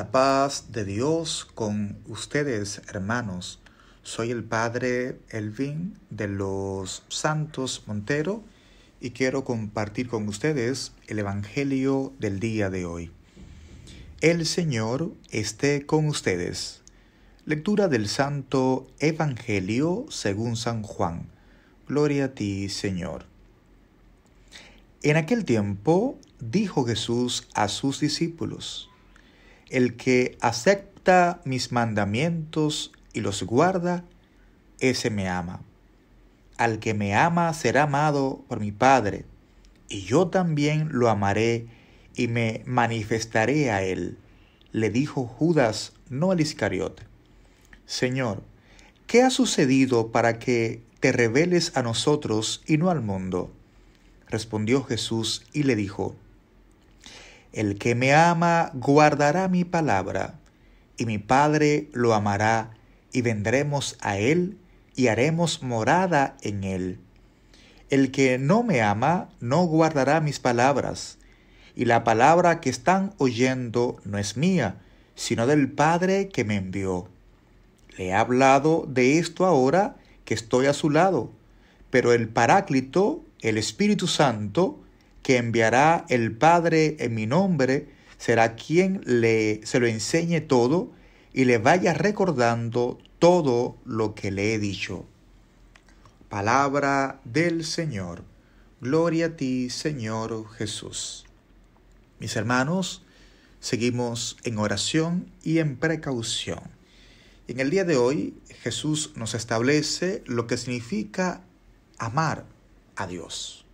La paz de Dios con ustedes, hermanos. Soy el Padre Elvin de los Santos Montero y quiero compartir con ustedes el Evangelio del día de hoy. El Señor esté con ustedes. Lectura del Santo Evangelio según San Juan. Gloria a ti, Señor. En aquel tiempo dijo Jesús a sus discípulos, el que acepta mis mandamientos y los guarda, ese me ama. Al que me ama será amado por mi Padre, y yo también lo amaré y me manifestaré a él. Le dijo Judas, no el Iscariote. Señor, ¿qué ha sucedido para que te reveles a nosotros y no al mundo? Respondió Jesús y le dijo, el que me ama guardará mi palabra, y mi Padre lo amará, y vendremos a él, y haremos morada en él. El que no me ama no guardará mis palabras, y la palabra que están oyendo no es mía, sino del Padre que me envió. Le he hablado de esto ahora que estoy a su lado, pero el Paráclito, el Espíritu Santo, que enviará el Padre en mi nombre será quien le, se lo enseñe todo y le vaya recordando todo lo que le he dicho. Palabra del Señor. Gloria a ti, Señor Jesús. Mis hermanos, seguimos en oración y en precaución. En el día de hoy, Jesús nos establece lo que significa amar a Dios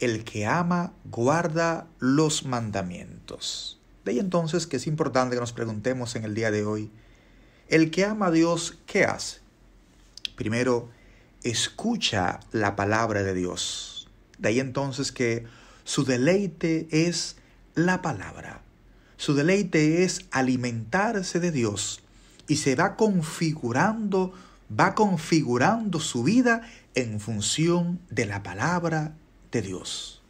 el que ama guarda los mandamientos. De ahí entonces que es importante que nos preguntemos en el día de hoy, el que ama a Dios, ¿qué hace? Primero, escucha la palabra de Dios. De ahí entonces que su deleite es la palabra. Su deleite es alimentarse de Dios y se va configurando, va configurando su vida en función de la palabra de Dios.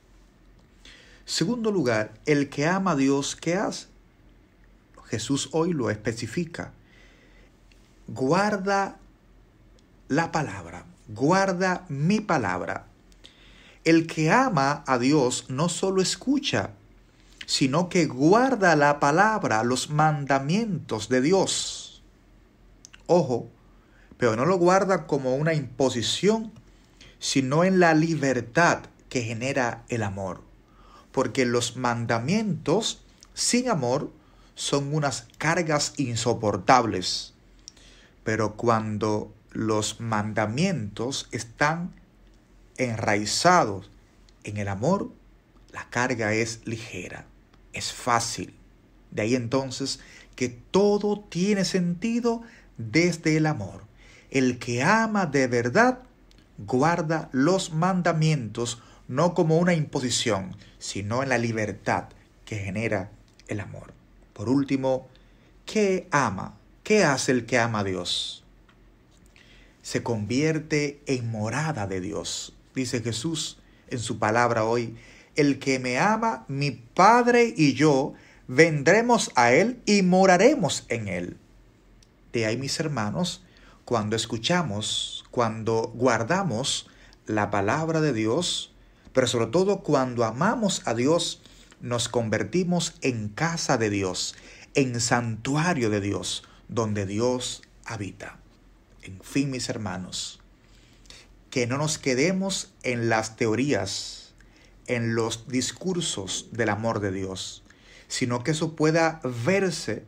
Segundo lugar, el que ama a Dios, ¿qué hace? Jesús hoy lo especifica. Guarda la palabra, guarda mi palabra. El que ama a Dios no solo escucha, sino que guarda la palabra, los mandamientos de Dios. Ojo, pero no lo guarda como una imposición, sino en la libertad que genera el amor. Porque los mandamientos sin amor son unas cargas insoportables. Pero cuando los mandamientos están enraizados en el amor, la carga es ligera, es fácil. De ahí entonces que todo tiene sentido desde el amor. El que ama de verdad guarda los mandamientos no como una imposición, sino en la libertad que genera el amor. Por último, ¿qué ama? ¿Qué hace el que ama a Dios? Se convierte en morada de Dios. Dice Jesús en su palabra hoy, el que me ama, mi Padre y yo, vendremos a Él y moraremos en Él. De ahí, mis hermanos, cuando escuchamos, cuando guardamos la palabra de Dios, pero sobre todo cuando amamos a Dios, nos convertimos en casa de Dios, en santuario de Dios, donde Dios habita. En fin, mis hermanos, que no nos quedemos en las teorías, en los discursos del amor de Dios, sino que eso pueda verse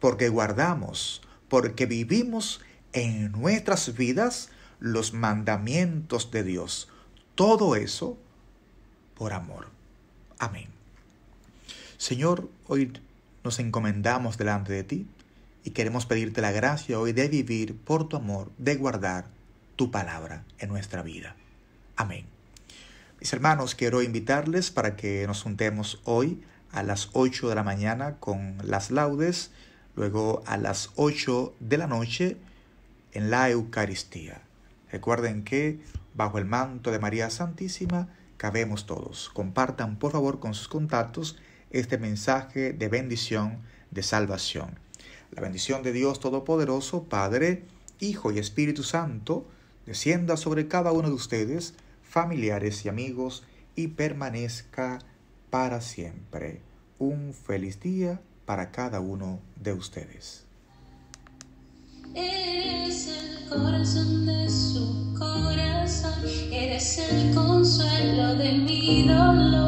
porque guardamos, porque vivimos en nuestras vidas los mandamientos de Dios. Todo eso por amor. Amén. Señor, hoy nos encomendamos delante de ti y queremos pedirte la gracia hoy de vivir por tu amor, de guardar tu palabra en nuestra vida. Amén. Mis hermanos, quiero invitarles para que nos juntemos hoy a las 8 de la mañana con las laudes, luego a las 8 de la noche en la Eucaristía. Recuerden que bajo el manto de María Santísima, cabemos todos. Compartan por favor con sus contactos este mensaje de bendición, de salvación. La bendición de Dios Todopoderoso, Padre, Hijo y Espíritu Santo, descienda sobre cada uno de ustedes, familiares y amigos, y permanezca para siempre. Un feliz día para cada uno de ustedes. el consuelo de mi dolor.